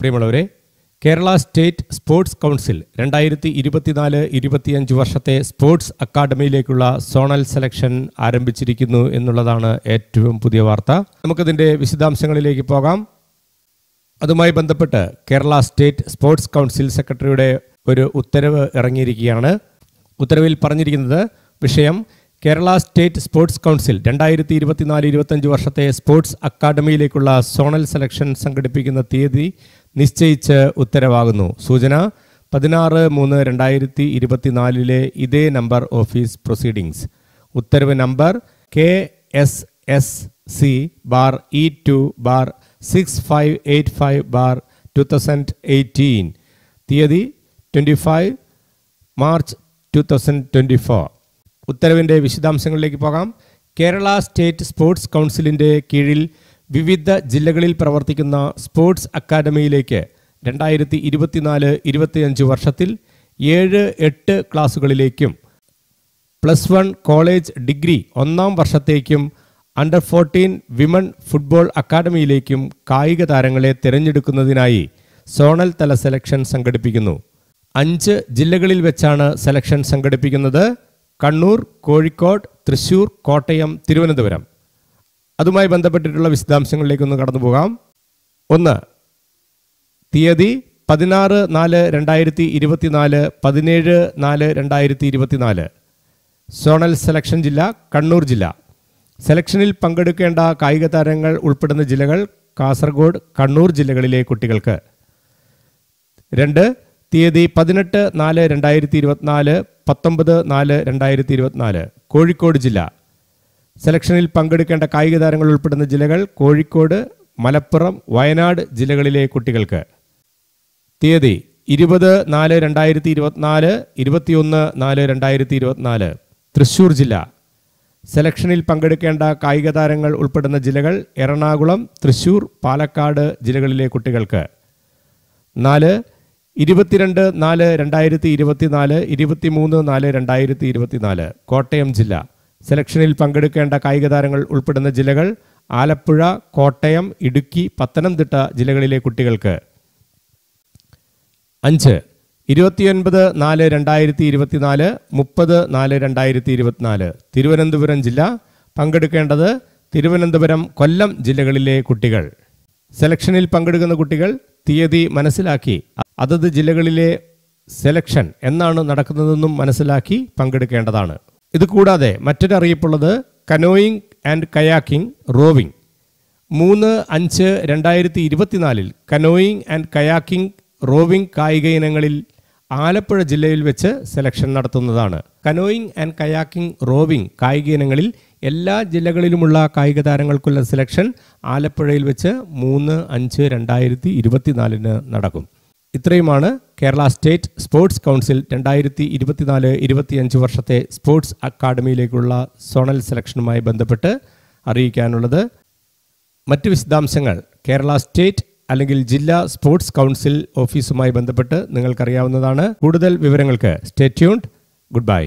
പ്രിയമുള്ളവരെ Kerala state sports council രണ്ടായിരത്തി ഇരുപത്തിനാല് ഇരുപത്തിയഞ്ച് വർഷത്തെ സ്പോർട്സ് അക്കാദമിയിലേക്കുള്ള സോണൽ സെലക്ഷൻ ആരംഭിച്ചിരിക്കുന്നു എന്നുള്ളതാണ് ഏറ്റവും പുതിയ വാർത്ത നമുക്കതിൻ്റെ വിശദാംശങ്ങളിലേക്ക് പോകാം അതുമായി ബന്ധപ്പെട്ട് കേരള സ്റ്റേറ്റ് സ്പോർട്സ് കൗൺസിൽ സെക്രട്ടറിയുടെ ഒരു ഉത്തരവ് ഇറങ്ങിയിരിക്കുകയാണ് ഉത്തരവിൽ പറഞ്ഞിരിക്കുന്നത് വിഷയം കേരള സ്റ്റേറ്റ് സ്പോർട്സ് കൗൺസിൽ രണ്ടായിരത്തി ഇരുപത്തിനാല് ഇരുപത്തഞ്ച് വർഷത്തെ സ്പോർട്സ് അക്കാദമിയിലേക്കുള്ള സോണൽ സെലക്ഷൻ സംഘടിപ്പിക്കുന്ന തീയതി നിശ്ചയിച്ച് ഉത്തരവാകുന്നു സൂചന പതിനാറ് മൂന്ന് രണ്ടായിരത്തി ഇരുപത്തിനാലിലെ ഇതേ നമ്പർ ഓഫീസ് പ്രൊസീഡിംഗ്സ് ഉത്തരവ് number K S S C bar E two bar six five eight five bar two thousand eighteen തീയതി twenty five March two thousand twenty four ഉത്തരവിൻ്റെ വിശദാംശങ്ങളിലേക്ക് പോകാം കേരള സ്റ്റേറ്റ് സ്പോർട്സ് കൗൺസിലിൻ്റെ കീഴിൽ വിവിധ ജില്ലകളിൽ പ്രവർത്തിക്കുന്ന സ്പോർട്സ് അക്കാദമിയിലേക്ക് രണ്ടായിരത്തി ഇരുപത്തിനാല് ഇരുപത്തിയഞ്ച് വർഷത്തിൽ ഏഴ് എട്ട് ക്ലാസ്സുകളിലേക്കും പ്ലസ് വൺ കോളേജ് ഡിഗ്രി ഒന്നാം വർഷത്തേക്കും അണ്ടർ ഫോർട്ടീൻ വിമൺ ഫുട്ബോൾ അക്കാദമിയിലേക്കും കായിക താരങ്ങളെ തിരഞ്ഞെടുക്കുന്നതിനായി സോണൽ തല സെലക്ഷൻ സംഘടിപ്പിക്കുന്നു അഞ്ച് ജില്ലകളിൽ വെച്ചാണ് സെലക്ഷൻ സംഘടിപ്പിക്കുന്നത് കണ്ണൂർ കോഴിക്കോട് തൃശൂർ കോട്ടയം തിരുവനന്തപുരം അതുമായി ബന്ധപ്പെട്ടിട്ടുള്ള വിശദാംശങ്ങളിലേക്കൊന്ന് കടന്നു പോകാം ഒന്ന് തീയതി പതിനാറ് നാല് രണ്ടായിരത്തി ഇരുപത്തിനാല് പതിനേഴ് നാല് രണ്ടായിരത്തി ഇരുപത്തിനാല് സോണൽ സെലക്ഷൻ ജില്ല കണ്ണൂർ ജില്ല സെലക്ഷനിൽ പങ്കെടുക്കേണ്ട കായിക താരങ്ങൾ ഉൾപ്പെടുന്ന ജില്ലകൾ കാസർഗോഡ് കണ്ണൂർ ജില്ലകളിലെ കുട്ടികൾക്ക് രണ്ട് തീയതി പതിനെട്ട് നാല് രണ്ടായിരത്തി ഇരുപത്തിനാല് പത്തൊമ്പത് നാല് രണ്ടായിരത്തി ഇരുപത്തിനാല് കോഴിക്കോട് ജില്ല സെലക്ഷനിൽ പങ്കെടുക്കേണ്ട കായിക താരങ്ങൾ ഉൾപ്പെടുന്ന ജില്ലകൾ കോഴിക്കോട് മലപ്പുറം വയനാട് ജില്ലകളിലെ കുട്ടികൾക്ക് തീയതി ഇരുപത് നാല് രണ്ടായിരത്തി ഇരുപത്തിനാല് ഇരുപത്തിയൊന്ന് നാല് രണ്ടായിരത്തി ഇരുപത്തിനാല് തൃശ്ശൂർ ജില്ല സെലക്ഷനിൽ പങ്കെടുക്കേണ്ട കായിക താരങ്ങൾ ഉൾപ്പെടുന്ന ജില്ലകൾ എറണാകുളം തൃശ്ശൂർ പാലക്കാട് ജില്ലകളിലെ കുട്ടികൾക്ക് നാല് ഇരുപത്തിരണ്ട് നാല് രണ്ടായിരത്തി ഇരുപത്തിനാല് ഇരുപത്തിമൂന്ന് നാല് രണ്ടായിരത്തി ഇരുപത്തിനാല് കോട്ടയം ജില്ല സെലക്ഷനിൽ പങ്കെടുക്കേണ്ട കായിക താരങ്ങൾ ഉൾപ്പെടുന്ന ജില്ലകൾ ആലപ്പുഴ കോട്ടയം ഇടുക്കി പത്തനംതിട്ട ജില്ലകളിലെ കുട്ടികൾക്ക് അഞ്ച് ഇരുപത്തിയൊൻപത് നാല് രണ്ടായിരത്തി ഇരുപത്തിനാല് മുപ്പത് നാല് രണ്ടായിരത്തി ഇരുപത്തിനാല് തിരുവനന്തപുരം ജില്ല പങ്കെടുക്കേണ്ടത് തിരുവനന്തപുരം കൊല്ലം ജില്ലകളിലെ കുട്ടികൾ സെലക്ഷനിൽ പങ്കെടുക്കുന്ന കുട്ടികൾ തീയതി മനസ്സിലാക്കി അതത് ജില്ലകളിലെ സെലക്ഷൻ എന്നാണ് നടക്കുന്നതെന്നും മനസ്സിലാക്കി പങ്കെടുക്കേണ്ടതാണ് ഇത് കൂടാതെ മറ്റൊരറിയിപ്പുള്ളത് കനോയിങ് ആൻഡ് കയാക്കിംഗ് റോവിംഗ് മൂന്ന് അഞ്ച് രണ്ടായിരത്തി ഇരുപത്തിനാലിൽ കനോയിങ് ആൻഡ് കയാക്കിംഗ് റോവിംഗ് കായിക ഇനങ്ങളിൽ ആലപ്പുഴ ജില്ലയിൽ വെച്ച് സെലക്ഷൻ നടത്തുന്നതാണ് കനോയിങ് ആൻഡ് കയാക്കിംഗ് റോവിംഗ് കായിക ഇനങ്ങളിൽ എല്ലാ ജില്ലകളിലുമുള്ള കായിക താരങ്ങൾക്കുള്ള സെലക്ഷൻ ആലപ്പുഴയിൽ വെച്ച് മൂന്ന് അഞ്ച് രണ്ടായിരത്തി ഇരുപത്തിനാലിന് നടക്കും ഇത്രയുമാണ് കേരള സ്റ്റേറ്റ് സ്പോർട്സ് കൗൺസിൽ രണ്ടായിരത്തി ഇരുപത്തിനാല് ഇരുപത്തിയഞ്ച് വർഷത്തെ സ്പോർട്സ് അക്കാഡമിയിലേക്കുള്ള സോണൽ സെലക്ഷനുമായി ബന്ധപ്പെട്ട് അറിയിക്കാനുള്ളത് മറ്റ് വിശദാംശങ്ങൾ കേരള സ്റ്റേറ്റ് അല്ലെങ്കിൽ ജില്ലാ സ്പോർട്സ് കൗൺസിൽ ഓഫീസുമായി ബന്ധപ്പെട്ട് നിങ്ങൾക്കറിയാവുന്നതാണ് കൂടുതൽ വിവരങ്ങൾക്ക് സ്റ്റേറ്റ്യൂൺഡ് ഗുഡ് ബൈ